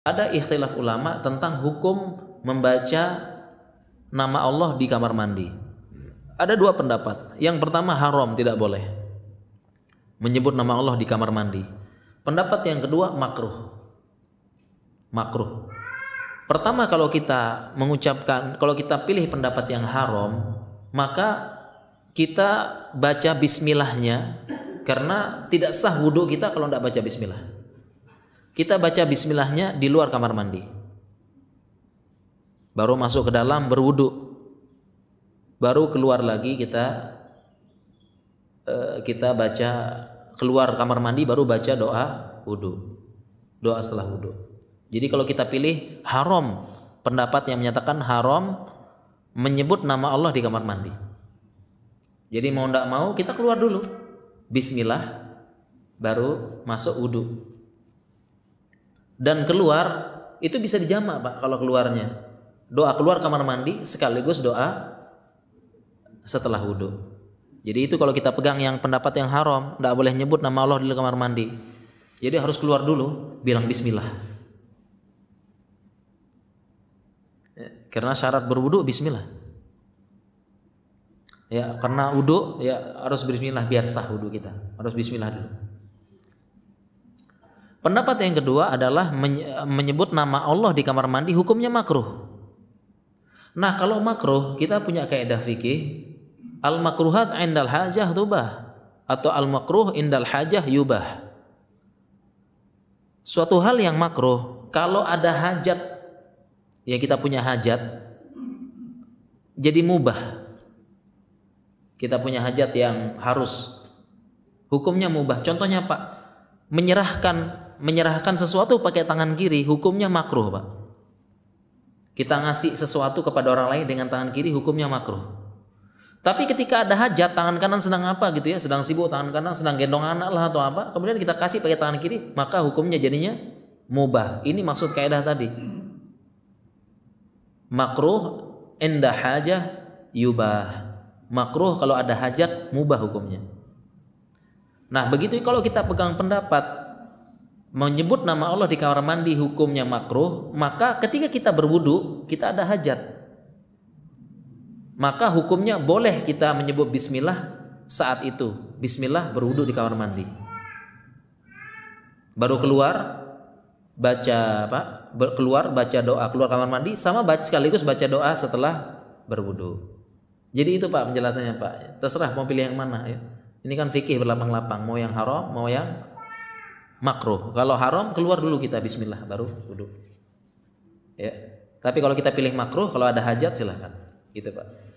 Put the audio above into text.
Ada ikhtilaf ulama tentang hukum membaca nama Allah di kamar mandi. Ada dua pendapat. Yang pertama haram, tidak boleh. Menyebut nama Allah di kamar mandi. Pendapat yang kedua makruh. Makruh. Pertama kalau kita mengucapkan, kalau kita pilih pendapat yang haram, maka kita baca bismillahnya karena tidak sah wudhu kita kalau tidak baca bismillah. Kita baca bismillahnya di luar kamar mandi. Baru masuk ke dalam berwudu. Baru keluar lagi kita eh, kita baca keluar kamar mandi baru baca doa wudu. Doa setelah wudu. Jadi kalau kita pilih haram, pendapat yang menyatakan haram menyebut nama Allah di kamar mandi. Jadi mau tidak mau kita keluar dulu. Bismillah baru masuk wudhu dan keluar itu bisa dijamak pak kalau keluarnya doa keluar kamar mandi sekaligus doa setelah wudhu jadi itu kalau kita pegang yang pendapat yang haram tidak boleh nyebut nama Allah di kamar mandi jadi harus keluar dulu bilang Bismillah ya, karena syarat berwudhu Bismillah ya karena wudhu ya harus Bismillah biar sah wudhu kita harus Bismillah dulu Pendapat yang kedua adalah menyebut nama Allah di kamar mandi hukumnya makruh. Nah, kalau makruh kita punya kaidah fikih al makruhat indal hajah tubah atau al makruh indal hajah yubah. Suatu hal yang makruh kalau ada hajat ya kita punya hajat jadi mubah. Kita punya hajat yang harus hukumnya mubah. Contohnya Pak, menyerahkan menyerahkan sesuatu pakai tangan kiri hukumnya makruh, Pak. Kita ngasih sesuatu kepada orang lain dengan tangan kiri hukumnya makruh. Tapi ketika ada hajat tangan kanan sedang apa gitu ya, sedang sibuk tangan kanan sedang gendong anak lah atau apa, kemudian kita kasih pakai tangan kiri, maka hukumnya jadinya mubah. Ini maksud kaidah tadi. Makruh endah hajah yubah. Makruh kalau ada hajat mubah hukumnya. Nah, begitu kalau kita pegang pendapat menyebut nama Allah di kamar mandi hukumnya makruh, maka ketika kita berwudu, kita ada hajat. Maka hukumnya boleh kita menyebut bismillah saat itu. Bismillah berwudu di kamar mandi. Baru keluar baca apa? Keluar baca doa keluar kamar mandi sama baca sekaligus baca doa setelah berwudu. Jadi itu Pak penjelasannya Pak. Terserah mau pilih yang mana ya. Ini kan fikih berlapang-lapang, mau yang haram, mau yang makruh. Kalau haram keluar dulu kita bismillah baru duduk. Ya. Tapi kalau kita pilih makruh, kalau ada hajat silahkan. Gitu, Pak.